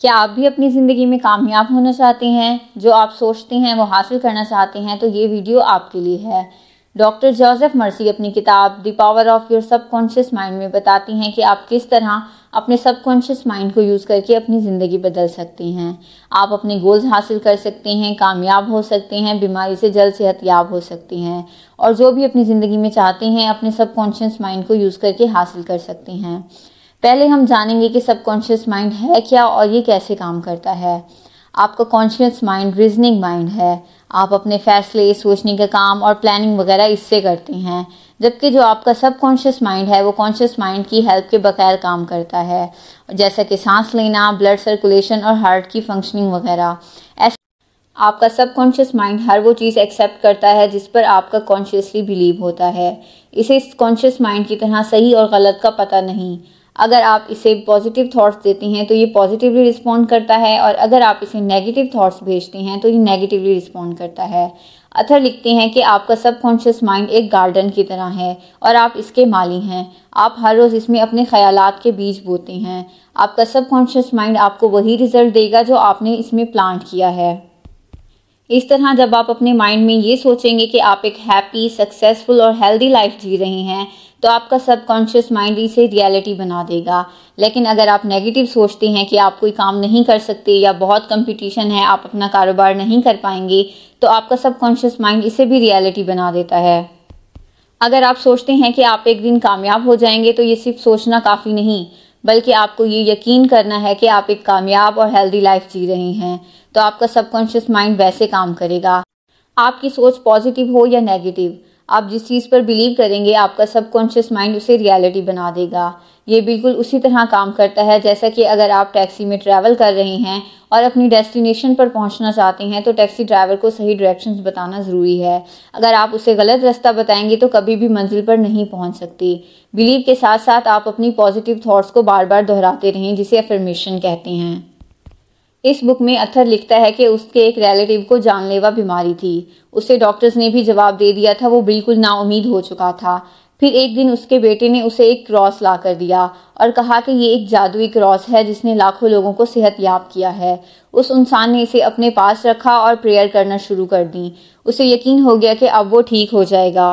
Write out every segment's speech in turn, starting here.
क्या आप भी अपनी ज़िंदगी में कामयाब होना चाहते हैं जो आप सोचते हैं वो हासिल करना चाहते हैं तो ये वीडियो आपके लिए है डॉक्टर जोसेफ मर्सी अपनी किताब the power of your subconscious mind में बताती हैं कि आप किस तरह अपने सबकॉन्शियस माइंड को यूज़ करके अपनी ज़िंदगी बदल सकते हैं आप अपने गोल्स हासिल कर सकते हैं कामयाब हो सकते हैं बीमारी से जल्द सेहतयाब हो सकते हैं और जो भी अपनी ज़िंदगी में चाहते हैं अपने सबकॉन्शियस माइंड को यूज़ करके हासिल कर सकते हैं पहले हम जानेंगे कि सबकॉन्शियस माइंड है क्या और ये कैसे काम करता है आपका कॉन्शियस माइंड रीजनिंग माइंड है आप अपने फैसले सोचने का काम और प्लानिंग वगैरह इससे करते हैं जबकि जो आपका सबकॉन्शियस माइंड है वो कॉन्शियस माइंड की हेल्प के बगैर काम करता है जैसा कि सांस लेना ब्लड सर्कुलेशन और हार्ट की फंक्शनिंग वगैरह ऐसे आपका सबकॉन्शियस माइंड हर वो चीज़ एक्सेप्ट करता है जिस पर आपका कॉन्शियसली बिलीव होता है इसे इस कॉन्शियस माइंड की तरह सही और गलत का पता नहीं अगर आप इसे पॉजिटिव थॉट्स देती हैं तो ये पॉजिटिवली रिस्पॉन्ड करता है और अगर आप इसे नेगेटिव थॉट्स भेजते हैं तो ये नेगेटिवली रिस्पॉन्ड करता है अथर लिखते हैं कि आपका सबकॉन्शियस माइंड एक गार्डन की तरह है और आप इसके माली हैं आप हर रोज़ इसमें अपने ख्याल के बीज बोते हैं आपका सबकॉन्शियस माइंड आपको वही रिजल्ट देगा जो आपने इसमें प्लांट किया है इस तरह जब आप अपने माइंड में ये सोचेंगे कि आप एक हैप्पी सक्सेसफुल और हेल्दी लाइफ जी रहे हैं तो आपका सबकॉन्शियस माइंड इसे रियलिटी बना देगा लेकिन अगर आप नेगेटिव सोचते हैं कि आप कोई काम नहीं कर सकते या बहुत कंपटीशन है आप अपना कारोबार नहीं कर पाएंगे तो आपका सबकॉन्शियस माइंड इसे भी रियलिटी बना देता है अगर आप सोचते हैं कि आप एक दिन कामयाब हो जाएंगे तो ये सिर्फ सोचना काफ़ी नहीं बल्कि आपको ये यकीन करना है कि आप एक कामयाब और हेल्दी लाइफ जी रहे हैं तो आपका सबकॉन्शियस माइंड वैसे काम करेगा आपकी सोच पॉजिटिव हो या नेगेटिव आप जिस चीज़ पर बिलीव करेंगे आपका सबकॉन्शियस माइंड उसे रियलिटी बना देगा ये बिल्कुल उसी तरह काम करता है जैसा कि अगर आप टैक्सी में ट्रैवल कर रहे हैं और अपनी डेस्टिनेशन पर पहुंचना चाहते हैं तो टैक्सी ड्राइवर को सही डायरेक्शंस बताना ज़रूरी है अगर आप उसे गलत रास्ता बताएंगे तो कभी भी मंजिल पर नहीं पहुँच सकती बिलीव के साथ साथ आप अपनी पॉजिटिव थाट्स को बार बार दोहराते रहें जिसे अफर्मेशन कहते हैं इस बुक में अथर लिखता है कि उसके एक रिलेटिव को जानलेवा बीमारी थी उसे डॉक्टर्स ने भी जवाब दे दिया था वो बिल्कुल नाउमीद हो चुका था फिर एक दिन उसके बेटे ने उसे एक क्रॉस ला कर दिया और कहा कि ये एक जादुई क्रॉस है जिसने लाखों लोगों को सेहत याब किया है उस इंसान ने इसे अपने पास रखा और प्रेयर करना शुरू कर दी उसे यकीन हो गया कि अब वो ठीक हो जाएगा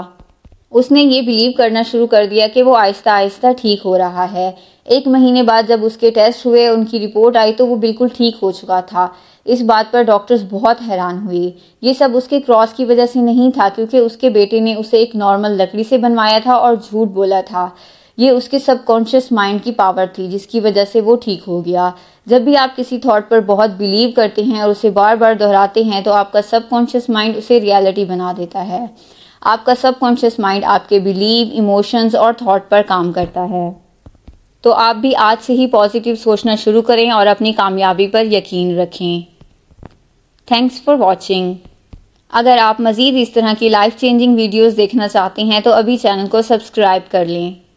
उसने ये बिलीव करना शुरू कर दिया कि वो आहिस्ता आहिस्ता ठीक हो रहा है एक महीने बाद जब उसके टेस्ट हुए उनकी रिपोर्ट आई तो वो बिल्कुल ठीक हो चुका था इस बात पर डॉक्टर्स बहुत हैरान हुए ये सब उसके क्रॉस की वजह से नहीं था क्योंकि उसके बेटे ने उसे एक नॉर्मल लकड़ी से बनवाया था और झूठ बोला था ये उसके सबकॉन्शियस माइंड की पावर थी जिसकी वजह से वो ठीक हो गया जब भी आप किसी थॉट पर बहुत बिलीव करते हैं और उसे बार बार दोहराते हैं तो आपका सबकॉन्शियस माइंड उसे रियलिटी बना देता है आपका सबकॉन्शियस माइंड आपके बिलीव इमोशंस और थॉट पर काम करता है तो आप भी आज से ही पॉजिटिव सोचना शुरू करें और अपनी कामयाबी पर यकीन रखें थैंक्स फॉर वॉचिंग अगर आप मज़ीद इस तरह की लाइफ चेंजिंग वीडियोस देखना चाहते हैं तो अभी चैनल को सब्सक्राइब कर लें